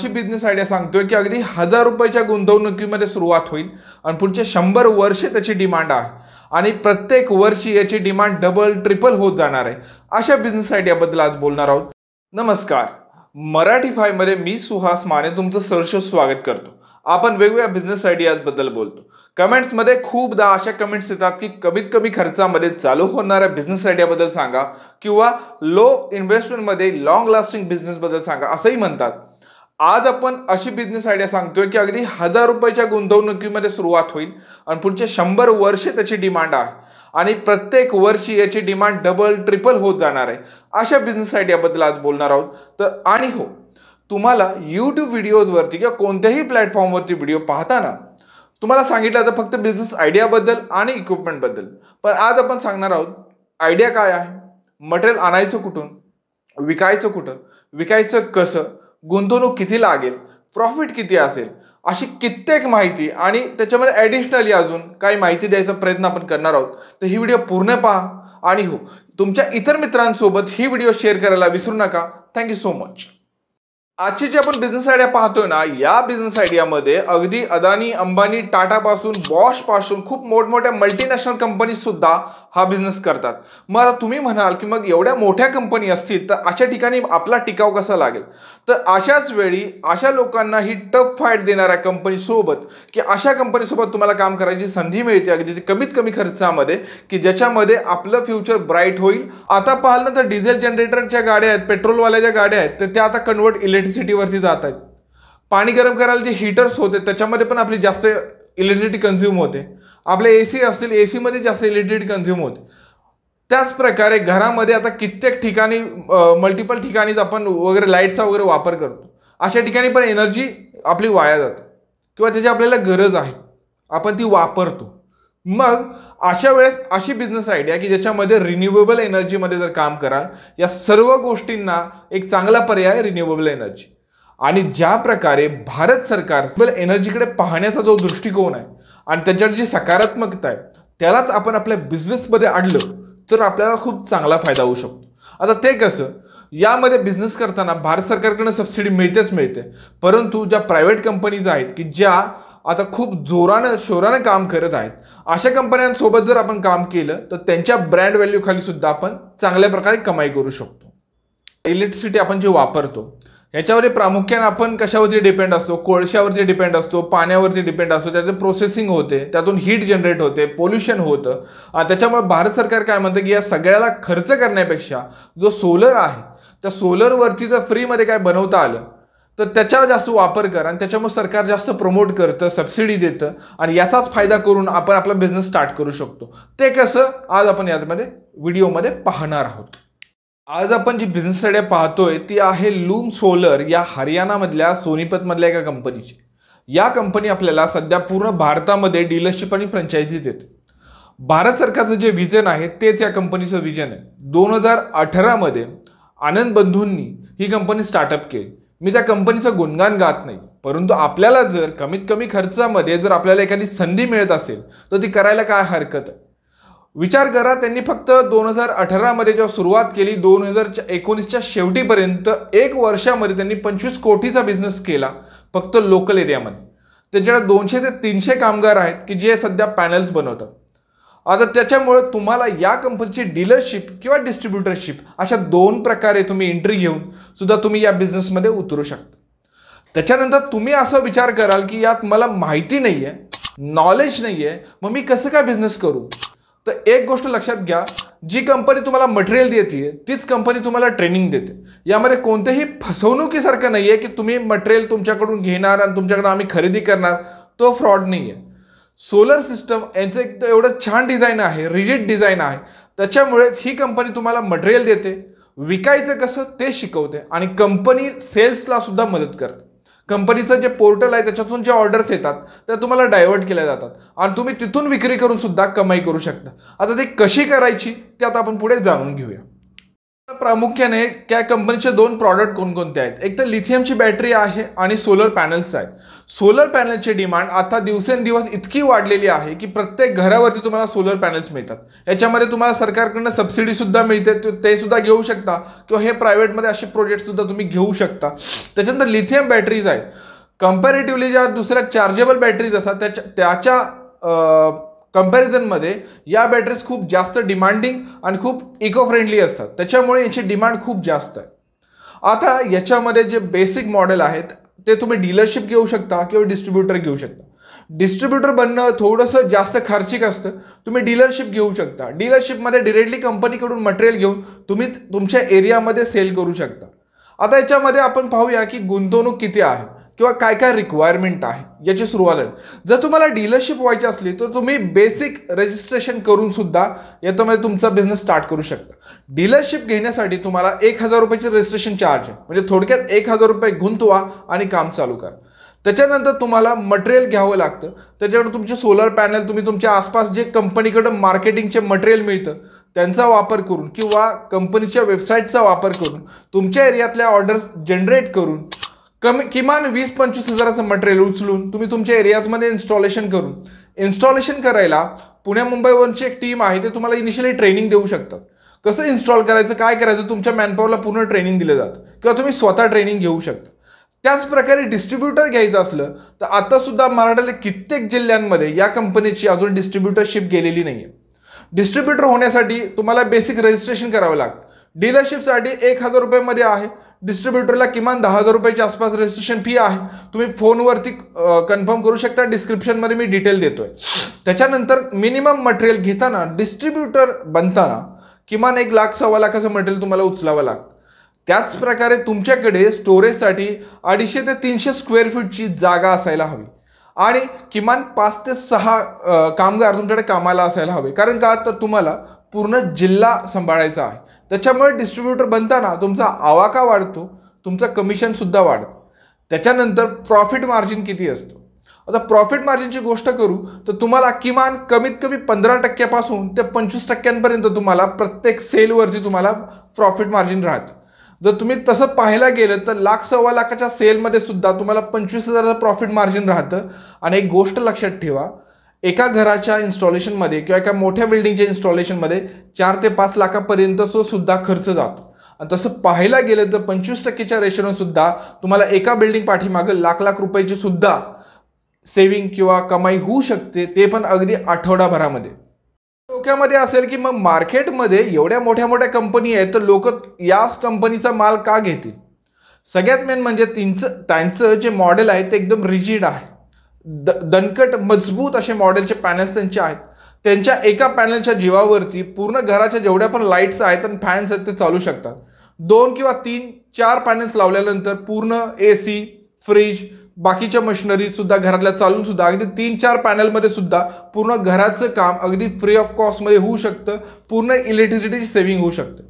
अशी business idea सांगतोय की अगदी हजार रुपयाच्या गुंतवणुकीमध्ये सुरुवात होईल आणि पुढचे शंभर वर्षे त्याची डिमांड आहे आणि प्रत्येक वर्षी याची डिमांड डबल ट्रिपल होत जाणार आहे अशा बिझनेस आयडियाबद्दल आज बोलणार आहोत नमस्कार मराठी फायमध्ये मी सुहास माने तुमचं सहर्ष स्वागत करतो आपण वेगवेगळ्या बिझनेस आयडियाजबद्दल बोलतो कमेंट्समध्ये खूपदा अशा कमेंट्स येतात की कमीत कमी खर्चामध्ये चालू होणाऱ्या बिझनेस आयडियाबद्दल सांगा किंवा लो इन्व्हेस्टमेंटमध्ये लॉंग लास्टिंग बिझनेसबद्दल सांगा असंही म्हणतात आज आपण अशी बिझनेस आयडिया सांगतोय की अगदी हजार रुपयाच्या गुंतवणुकीमध्ये सुरुवात होईल आणि पुढचे शंभर वर्षे त्याची डिमांड आहे आणि प्रत्येक वर्षी याची डिमांड डबल ट्रिपल होत जाणार आहे अशा बिझनेस आयडियाबद्दल आज बोलणार आहोत तर आणि हो तुम्हाला यूट्यूब व्हिडिओजवरती किंवा कोणत्याही प्लॅटफॉर्मवरती व्हिडिओ पाहताना तुम्हाला सांगितलं तर फक्त बिझनेस आयडियाबद्दल आणि इक्विपमेंटबद्दल पण आज आपण सांगणार आहोत आयडिया काय आहे मटेरियल आणायचं कुठून विकायचं कुठं विकायचं कसं गुंतवणूक किती लागेल प्रॉफिट किती असेल अशी कित्येक माहिती आणि त्याच्यामध्ये ॲडिशनली अजून काही माहिती द्यायचा प्रयत्न आपण करणार आहोत तर ही व्हिडिओ पूर्ण पहा आणि हो तुमच्या इतर मित्रांसोबत ही व्हिडिओ शेअर करायला विसरू नका थँक्यू सो मच आजची जी आपण बिझनेस आयडिया पाहतोय ना या बिझनेस आयडियामध्ये अगदी अदानी अंबानी टाटापासून पासून खूप मोठमोठ्या मल्टीनॅशनल कंपनी सुद्धा हा बिझनेस करतात मग आता तुम्ही म्हणाल की मग एवढ्या मोठ्या कंपनी असतील तर अशा ठिकाणी आपला टिकाव कसा लागेल तर अशाच वेळी अशा लोकांना ही टफ फाईट देणाऱ्या कंपनीसोबत की अशा कंपनीसोबत तुम्हाला काम करायची संधी मिळते अगदी कमीत कमी खर्चामध्ये की ज्याच्यामध्ये आपलं फ्युचर ब्राईट होईल आता पाहिलं तर डिझेल जनरेटरच्या गाड्या आहेत पेट्रोलवाल्या ज्या गाड्या आहेत तर त्या आता कन्वर्ट इलेक्ट्रिक सिटीवरती जात आहेत पाणी गरम करायला जे हीटर्स होते त्याच्यामध्ये पण आपली जास्त इलेक्ट्रिसिटी कन्झ्युम होते आपले ए सी असतील ए सीमध्ये जास्त इलेक्ट्रिसिटी कन्झ्युम होते त्याच प्रकारे घरामध्ये आता कित्येक ठिकाणी मल्टिपल ठिकाणीच आपण वगैरे लाईटचा वगैरे वापर करतो अशा ठिकाणी पण एनर्जी आपली वाया जाते किंवा त्याची आपल्याला गरज आहे आपण ती वापरतो मग अशा वेळेस अशी बिझनेस आयडिया की ज्याच्यामध्ये रिन्युएबल एनर्जीमध्ये जर काम कराल या सर्व गोष्टींना एक चांगला पर्याय रिन्युएबल एनर्जी आणि ज्या प्रकारे भारत सरकार एनर्जीकडे पाहण्याचा जो दृष्टिकोन आहे आणि त्याच्यावर जी सकारात्मकता आहे त्यालाच आपण आपल्या बिझनेसमध्ये आणलं तर आपल्याला खूप चांगला फायदा होऊ शकतो आता ते कसं यामध्ये बिझनेस करताना भारत सरकारकडनं सबसिडी मिळतेच मिळते परंतु ज्या प्रायव्हेट कंपनीज आहेत की ज्या आता खूप जोरानं शोरानं काम करत आहेत अशा कंपन्यांसोबत जर आपण काम केलं तर त्यांच्या ब्रँड व्हॅल्यू खाली सुद्धा आपण चांगल्या प्रकारे कमाई करू शकतो इलेक्ट्रिसिटी आपण जे वापरतो याच्यावर प्रामुख्याने आपण कशावरती डिपेंड असतो कोळशावरती डिपेंड असतो पाण्यावरती डिपेंड असतो त्याचं प्रोसेसिंग होते त्यातून हीट जनरेट होते पोल्युशन होतं त्याच्यामुळे भारत सरकार काय म्हणतं की या सगळ्याला खर्च करण्यापेक्षा जो सोलर आहे त्या सोलरवरती जर फ्रीमध्ये काय बनवता आलं तर त्याचा जास्त वापर कर आणि त्याच्यामुळे सरकार जास्त प्रमोट करतं सबसिडी देतं आणि याचाच फायदा करून आपण आपला बिझनेस स्टार्ट करू शकतो ते कसं आज आपण यामध्ये व्हिडिओमध्ये पाहणार आहोत आज आपण जी बिझनेस आयडिया पाहतोय ती आहे लूम सोलर या हरियाणामधल्या सोनीपतमधल्या एका कंपनीची या कंपनी आपल्याला सध्या पूर्ण भारतामध्ये डीलरशिप आणि फ्रँचायझी देते भारत सरकारचं जे विजन आहे तेच या कंपनीचं विजन आहे दोन हजार अठरामध्ये आनंद बंधूंनी ही कंपनी स्टार्टअप केली मी त्या कंपनीचं गुणगान गात नाही परंतु आपल्याला जर कमीत कमी खर्चामध्ये जर आपल्याला एखादी संधी मिळत असेल तर ती करायला काय हरकत आहे विचार करा त्यांनी फक्त दोन हजार अठरामध्ये जेव्हा सुरुवात केली दोन हजार एकोणीसच्या शेवटीपर्यंत एक वर्षामध्ये त्यांनी पंचवीस कोटीचा बिझनेस केला फक्त लोकल एरियामध्ये त्यांच्याकडे दोनशे ते तीनशे कामगार आहेत की जे सध्या पॅनल्स बनवतात आता त्याच्यामुळे तुम्हाला या कंपनीची डीलरशिप किंवा डिस्ट्रीब्युटरशिप अशा दोन प्रकारे तुम्ही एंट्री घेऊन सुद्धा तुम्ही या बिझनेसमध्ये उतरू शकता त्याच्यानंतर तुम्ही असा विचार कराल की यात मला माहिती नाही आहे नॉलेज नाही आहे मग मी कसं काय बिझनेस करू तर एक गोष्ट लक्षात घ्या जी कंपनी तुम्हाला मटेरियल देते तीच कंपनी तुम्हाला ट्रेनिंग देते यामध्ये कोणत्याही फसवणुकीसारखं नाही आहे की तुम्ही मटेरियल तुमच्याकडून घेणार आणि तुमच्याकडून आम्ही खरेदी करणार तो फ्रॉड नाही आहे सोलर सिस्टम यांचं एक एवढं छान डिझाईन आहे रिजिट डिझाईन आहे त्याच्यामुळे ही कंपनी तुम्हाला मटेरियल देते विकायचं कसं ते शिकवते आणि कंपनी सेल्सला सुद्धा मदत करते कंपनीचं जे पोर्टल आहे त्याच्यातून ज्या ऑर्डर्स येतात त्या तुम्हाला डायव्हर्ट केल्या जातात आणि तुम्ही तिथून विक्री करून सुद्धा कमाई करू शकता आता ती कशी करायची ते आता आपण पुढे जाणून घेऊया प्रामुख्याने त्या कंपनीचे दोन प्रॉडक्ट कोणकोणते आहेत एक तर लिथियमची बॅटरी आहे आणि सोलर पॅनल्स आहेत सोलर पॅनलची डिमांड आता दिवसेंदिवस इतकी वाढलेली आहे की प्रत्येक घरावरती तुम्हाला सोलर पॅनल्स मिळतात याच्यामध्ये तुम्हाला सरकारकडनं सबसिडीसुद्धा मिळते ते सुद्धा घेऊ शकता किंवा हे प्रायव्हेटमध्ये असे प्रोजेक्टसुद्धा तुम्ही घेऊ शकता त्याच्यानंतर लिथियम बॅटरीज आहेत कंपॅरेटिव्हली ज्या दुसऱ्या चार्जेबल बॅटरीज असतात त्याच्या त्याच्या कंपॅरिझनमध्ये या बॅटरीज खूप जास्त डिमांडिंग आणि खूप इको फ्रेंडली असतात त्याच्यामुळे याची डिमांड खूप जास्त आहे आता याच्यामध्ये जे बेसिक मॉडेल आहेत ते तुम्ही डीलरशिप घेऊ शकता किंवा डिस्ट्रीब्युटर घेऊ शकता डिस्ट्रीब्युटर बनणं थोडंसं जास्त खर्चिक असतं तुम्ही डीलरशिप घेऊ शकता डीलरशिपमध्ये डिरेक्टली कंपनीकडून मटेरियल घेऊन तुम्ही तुमच्या एरियामध्ये सेल करू शकता आता याच्यामध्ये आपण पाहूया की गुंतवणूक किती आहे किंवा काय काय रिक्वायरमेंट आहे याची सुरुवात आहे जर तुम्हाला डीलरशिप व्हायची असली तर तुम्ही बेसिक रजिस्ट्रेशन करून सुद्धा याच्यामध्ये तुमचा बिझनेस स्टार्ट करू शकता डीलरशिप घेण्यासाठी तुम्हाला एक हजार रुपयाचे रजिस्ट्रेशन चार्ज आहे म्हणजे थोडक्यात एक हजार रुपये गुंतवा आणि काम चालू करा त्याच्यानंतर तुम्हाला मटेरियल घ्यावं लागतं त्याच्यावर तुमचे सोलर पॅनल तुम्ही तुमच्या आसपास जे कंपनीकडं मार्केटिंगचे मटेरियल मिळतं त्यांचा वापर करून किंवा कंपनीच्या वेबसाईटचा वापर करून तुमच्या एरियातल्या ऑर्डर्स जनरेट करून कमी किमान वीस पंचवीस हजाराचं मटेरियल उचलून तुम्ही तुमच्या एरियाजमध्ये इन्स्टॉलेशन करून इन्स्टॉलेशन करायला पुण्या मुंबईवरची एक टीम आहे ते तुम्हाला इनिशियली ट्रेनिंग देऊ शकतात कसं इन्स्टॉल करायचं काय करायचं तुमच्या मॅनपॉवरला पूर्ण ट्रेनिंग दिलं जातं किंवा तुम्ही स्वतः ट्रेनिंग घेऊ शकता त्याचप्रकारे डिस्ट्रीब्युटर घ्यायचं असलं तर आतासुद्धा महाराष्ट्रातल्या कित्येक जिल्ह्यांमध्ये या कंपनीची अजून डिस्ट्रीब्युटरशिप गेलेली नाही आहे डिस्ट्रीब्युटर होण्यासाठी तुम्हाला बेसिक रजिस्ट्रेशन करावं लागतं डीलरशिपसाठी एक हजार रुपयामध्ये आहे डिस्ट्रीब्युटरला किमान दहा हजार रुपयाच्या आसपास रजिस्ट्रेशन फी आहे तुम्ही फोनवरती कन्फर्म करू शकता डिस्क्रिप्शनमध्ये मी डिटेल देतोय त्याच्यानंतर मिनिमम मटेरियल घेताना डिस्ट्रीब्युटर बनताना किमान एक लाख सव्वा लाखाचं मटेरियल तुम्हाला उचलावं लागतं त्याच प्रकारे तुमच्याकडे स्टोरेजसाठी अडीचशे ते तीनशे स्क्वेअर फीटची जागा असायला हवी आणि किमान पाच ते सहा कामगार तुमच्याकडे कामाला असायला हवे कारण का तर तुम्हाला पूर्ण जिल्हा सांभाळायचा आहे त्याच्यामुळे डिस्ट्रीब्युटर बनताना तुमचा आवाका वाढतो तुमचा कमिशनसुद्धा वाढतो त्याच्यानंतर प्रॉफिट मार्जिन किती असतो आता प्रॉफिट मार्जिनची गोष्ट करू तर तुम्हाला किमान कमीत कमी पंधरा टक्क्यापासून ते पंचवीस टक्क्यांपर्यंत तुम्हाला प्रत्येक सेलवरती तुम्हाला प्रॉफिट मार्जिन राहतं जर तुम्ही तसं पाहायला गेलं तर लाख सव्वा लाखाच्या सेलमध्ये सुद्धा तुम्हाला पंचवीस हजाराचं प्रॉफिट मार्जिन राहतं आणि एक गोष्ट लक्षात ठेवा एका घराच्या इन्स्टॉलेशनमध्ये किंवा एका मोठ्या बिल्डिंगच्या इन्स्टॉलेशनमध्ये चार ते पाच लाखापर्यंत सुद्धा खर्च जातो आणि तसं पाहायला गेलं तर पंचवीस टक्केच्या रेशोनं सुद्धा तुम्हाला एका बिल्डिंग पाठीमागं लाख लाख रुपयाची सुद्धा सेविंग किंवा कमाई होऊ शकते ते पण अगदी आठवडाभरामध्ये डोक्यामध्ये असेल की मग मार्केटमध्ये एवढ्या मोठ्या मोठ्या कंपनी आहेत तर लोक याच कंपनीचा माल का घेतील सगळ्यात मेन म्हणजे त्यांचं त्यांचं जे मॉडेल आहे ते एकदम रिजिड आहे द दणकट मजबूत असे मॉडेलचे पॅनल्स त्यांचे आहेत त्यांच्या एका पॅनलच्या जीवावरती पूर्ण घराच्या जेवढ्या पण लाईट्स आहेत आणि फॅन्स आहेत ते चालू शकतात दोन किंवा तीन चार पॅनल्स लावल्यानंतर पूर्ण ए सी फ्रीज बाकीच्या सुद्धा घरातल्या चालून सुद्धा अगदी तीन चार पॅनलमध्ये सुद्धा पूर्ण घराचं काम अगदी फ्री ऑफ कॉस्टमध्ये होऊ शकतं पूर्ण इलेक्ट्रिसिटीची सेव्हिंग होऊ शकते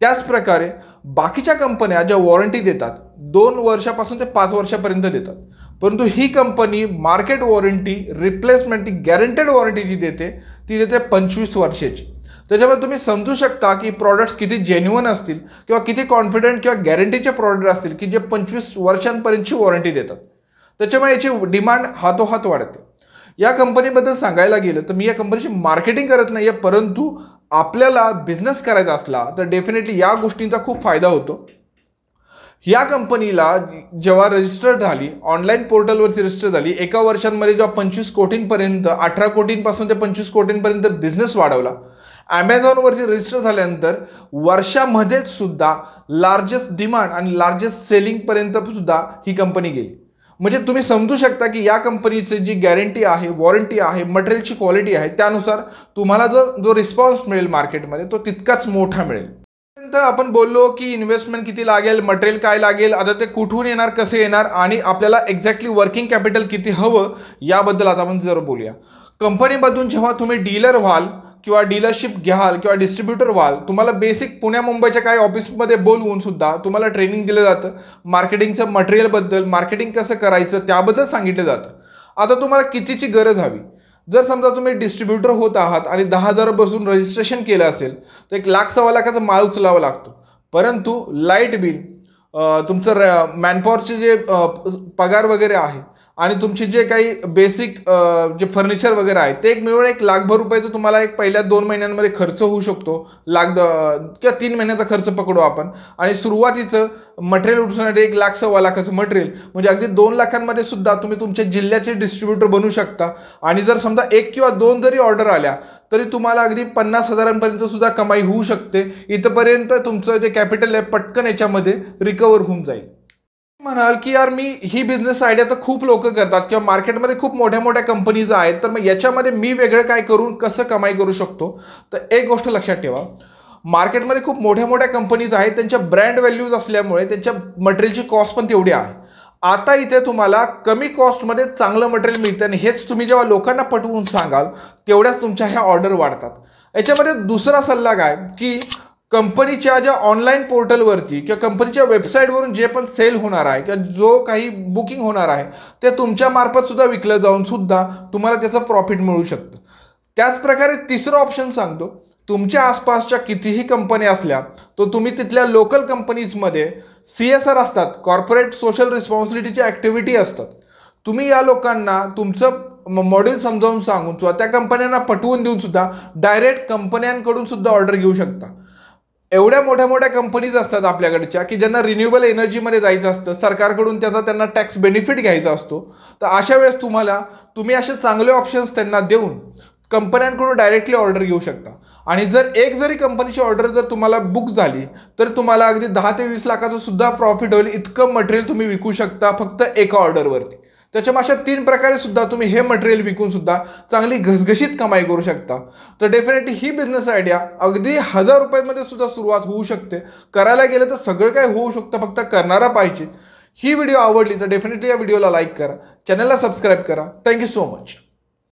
त्याचप्रकारे बाकीच्या कंपन्या ज्या वॉरंटी देतात दोन वर्षापासून ते पाच वर्षापर्यंत देतात परंतु ही company market warranty replacement guaranteed warranty जी देते ती देते पंचवीस वर्षाची त्याच्यामुळे तुम्ही समजू शकता की प्रॉडक्ट्स किती जेन्युअन असतील किंवा किती कॉन्फिडंट किंवा गॅरंटीचे प्रॉडक्ट असतील की जे पंचवीस वर्षांपर्यंतची वॉरंटी देतात त्याच्यामुळे याची डिमांड हातोहात वाढते या कंपनीबद्दल सांगायला गेलं तर मी या कंपनीची मार्केटिंग करत नाही आहे परंतु आपल्याला बिझनेस करायचा असला तर डेफिनेटली या गोष्टींचा खूप फायदा होतो या कंपनीला जेव्हा रजिस्टर झाली ऑनलाईन पोर्टलवरती रजिस्टर झाली एका वर्षांमध्ये जेव्हा पंचवीस कोटींपर्यंत अठरा कोटींपासून ते पंचवीस कोटींपर्यंत बिझनेस वाढवला ॲमेझॉनवरती रजिस्टर झाल्यानंतर वर्षामध्येच सुद्धा लार्जेस्ट डिमांड आणि लार्जेस्ट सेलिंगपर्यंत सुद्धा ही कंपनी गेली म्हणजे तुम्ही समजू शकता की या कंपनीची जी गॅरंटी आहे वॉरंटी आहे मटेरियलची क्वालिटी आहे त्यानुसार तुम्हाला जो जो रिस्पॉन्स मिळेल मार्केटमध्ये तो तितकाच मोठा मिळेल आपण बोललो की इन्व्हेस्टमेंट किती लागेल मटेरियल काय लागेल आता ते कुठून येणार कसे येणार आणि आपल्याला एक्झॅक्टली वर्किंग कॅपिटल किती हवं याबद्दल आता आपण जर बोलूया कंपनीमधून जेव्हा तुम्ही डीलर व्हाल किंवा डीलरशिप घ्याल किंवा डिस्ट्रीब्युटर व्हाल तुम्हाला बेसिक पुण्या मुंबईच्या काही ऑफिसमध्ये बोलवून सुद्धा तुम्हाला ट्रेनिंग दिलं जातं मार्केटिंगचं मटेरियलबद्दल मार्केटिंग कसं करायचं त्याबद्दल सांगितलं जातं आता तुम्हाला कितीची गरज हवी जर समजा तुम्ही डिस्ट्रीब्युटर होत आहात आणि दहा हजार बसून रजिस्ट्रेशन केलं असेल तर एक लाख सव्वा लाखाचा माल उचलावा लागतो परंतु लाईट बिल तुमचं र मॅनपॉवरचे जे पगार वगैरे आहे आणि तुमची जे काही बेसिक जे फर्निचर वगैरे आहे ते एक मिळून एक लाखभर रुपयाचं तुम्हाला एक पहिल्या दोन महिन्यांमध्ये खर्च होऊ शकतो लाख किंवा तीन महिन्याचा खर्च पकडू आपण आणि सुरुवातीचं मटेरियल उठवण्यासाठी एक लाख सव्वा लाखाचं मटेरियल म्हणजे अगदी दोन लाखांमध्ये सुद्धा तुम्ही तुमच्या जिल्ह्याचे डिस्ट्रीब्युटर बनू शकता आणि जर समजा एक किंवा दोन जरी ऑर्डर आल्या तरी तुम्हाला अगदी पन्नास हजारांपर्यंत सुद्धा कमाई होऊ शकते इथंपर्यंत तुमचं जे कॅपिटल आहे पटकन याच्यामध्ये रिकवर होऊन जाईल म्हणाल की यार मी ही बिझनेस आयडिया तर खूप लोक करतात किंवा मार्केटमध्ये खूप मोठ्या मोठ्या कंपनीज आहेत तर मग याच्यामध्ये मी वेगळं काय करून कसं कमाई करू शकतो तर एक गोष्ट लक्षात ठेवा मार्केटमध्ये खूप मोठ्या मोठ्या कंपनीज आहेत त्यांच्या ब्रँड व्हॅल्यूज असल्यामुळे त्यांच्या मटेरियलची कॉस्ट पण तेवढी आहे आता इथे तुम्हाला कमी कॉस्टमध्ये चांगलं मटेरियल मिळतं आणि हेच तुम्ही जेव्हा लोकांना पटवून सांगाल तेवढ्याच तुमच्या ह्या ऑर्डर वाढतात याच्यामध्ये दुसरा सल्ला काय की कंपनीच्या ज्या ऑनलाईन पोर्टलवरती किंवा कंपनीच्या वेबसाईटवरून जे पण सेल होणार आहे किंवा जो काही बुकिंग होणार आहे ते तुमच्या मार्फत सुद्धा विकलं जाऊन सुद्धा तुम्हाला त्याचं प्रॉफिट मिळू शकतं त्याचप्रकारे तिसरं ऑप्शन सांगतो तुमच्या आसपासच्या कितीही कंपन्या असल्या तो तुम्ही तिथल्या लोकल कंपनीजमध्ये सी एस आर असतात कॉर्पोरेट सोशल रिस्पॉन्सिबिलिटीच्या ॲक्टिव्हिटी असतात तुम्ही या लोकांना तुमचं मॉड्यूल समजावून सांगून किंवा त्या कंपन्यांना पटवून देऊनसुद्धा डायरेक्ट कंपन्यांकडून सुद्धा ऑर्डर घेऊ शकता एवढ्या मोठ्या मोठ्या कंपनीज असतात आपल्याकडच्या की ज्यांना रिन्युएबल एनर्जीमध्ये जायचं असतं सरकारकडून त्याचा त्यांना टॅक्स बेनिफिट घ्यायचा असतो तर अशा वेळेस तुम्हाला तुम्ही असे चांगले ऑप्शन्स त्यांना देऊन कंपन्यांकडून डायरेक्टली ऑर्डर घेऊ शकता आणि जर एक जरी कंपनीची ऑर्डर जर तुम्हाला बुक झाली तर तुम्हाला अगदी दहा ते वीस लाखाचं सुद्धा प्रॉफिट होईल इतकं मटेरियल तुम्ही विकू शकता फक्त एका ऑर्डरवरती त्याच्यामध्ये अशा तीन प्रकारे सुद्धा तुम्ही हे मटेरियल विकून सुद्धा चांगली घसघशीत कमाई करू शकता तर डेफिनेटली ही बिझनेस आयडिया अगदी हजार रुपयामध्ये सुद्धा सुरुवात होऊ शकते करायला गेलं तर सगळं काय होऊ शकतं फक्त करणारा पाहिजे ही व्हिडिओ आवडली तर डेफिनेटली या व्हिडिओला लाईक करा चॅनलला सबस्क्राईब करा थँक्यू सो मच